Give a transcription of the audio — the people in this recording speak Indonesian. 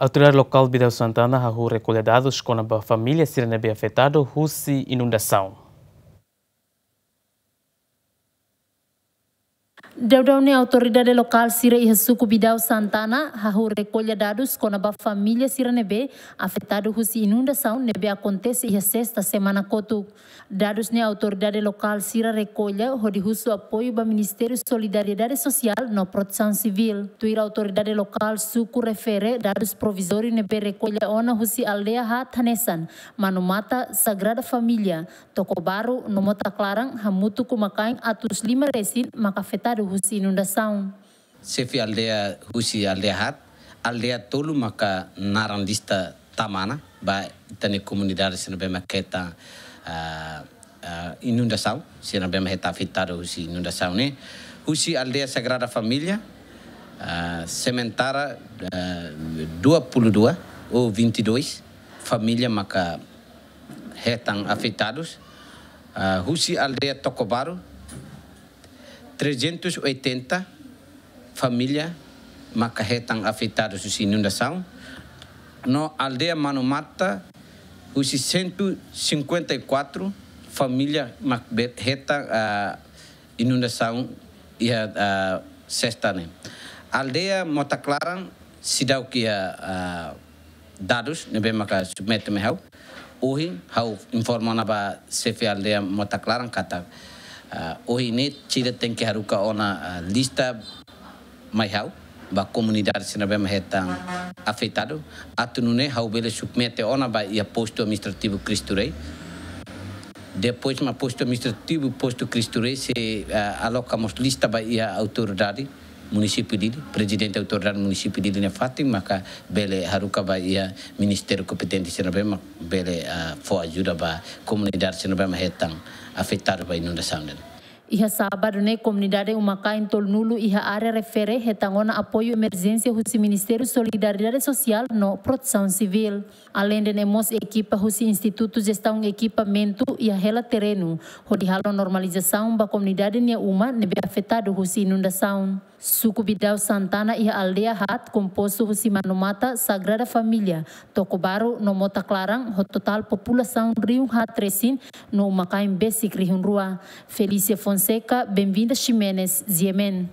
A autoridade local de Bidal Santana, a recolha dados com a família Sirenebe afetado, russe inundação. ne autoridade lokal sira iha suku bidau Santana hahu rekolia dados kona ba familia sira nebe afetado inunda saun nebe acontece iha e sexta semana kotu. Dados ne autoridade local sira recolha hodi husu apoio ba Ministério Solidariedade sosial no protsan civil. Tuira autoridade lokal suku refere dados provisori nebe recolha ona husi aldea ha tanesan Manumata, Sagrada toko Tokobaru, Nomota klarang Hamutu Kumakain, Atus Lima Resin, afetadu Husi inundação. Sefi aldeia Husi aldeia Hat, aldeia Tolu maka narandista tamana, ba itane comunidade sendo bem maqueta inundação, sendo bem maqueta afetada Husi inundação, né? Husi aldeia Sagrada Família, sementara dua puluh dua ou 22 família maka retang afetados. Uh, Husi aldeia Tocobaro, 380 famílias macarretam afetadas por inundação. Na aldeia Manumata, os 154 famílias macarretam a inundação e a, ah, ah, sexta. Né? Aldeia Mota Clara, se dá o que a, dados, não bem maca submete-me Hoje, eu informo na CFA aldeia Mota Clara, Catar. hoy uh, oh, ne Chile tem ke haruka ona uh, lista mai hau ba comunidade sinabem hetan afetado atunune hau bele submete ona ba ia posto administrativo Cristurei depois ma posto administrativo posto Cristurei se uh, mos lista ba ia autoridade Munisi dili, presiden dan munisipi didi ne fati, maka bele haruka ba ia kompetensi competente bema bele a ah, foa juda ba comunidade senabema retang afetado ba inunda dele. Iha sábado, né, comunidade umaka nulu nulu iha are refere hetangona apoio husi husi Ministério Solidariedade sosial no Proteção Civil. Alen de nemos zestaung ekipa mentu iha hela terenu, hodi Terreno, onde normalização ba comunidade Nia Uma nebe afetado inunda saun. Suku Bidau Santana ia aldea Hat, composto por Simanumata, Sagrada Família, Tocobaro, Nomota Clarang, total população Rio Hatresin, no Macaim Bessic Rio Rua. Fonseca, Benvinda vinda Ximenes, Ziemen.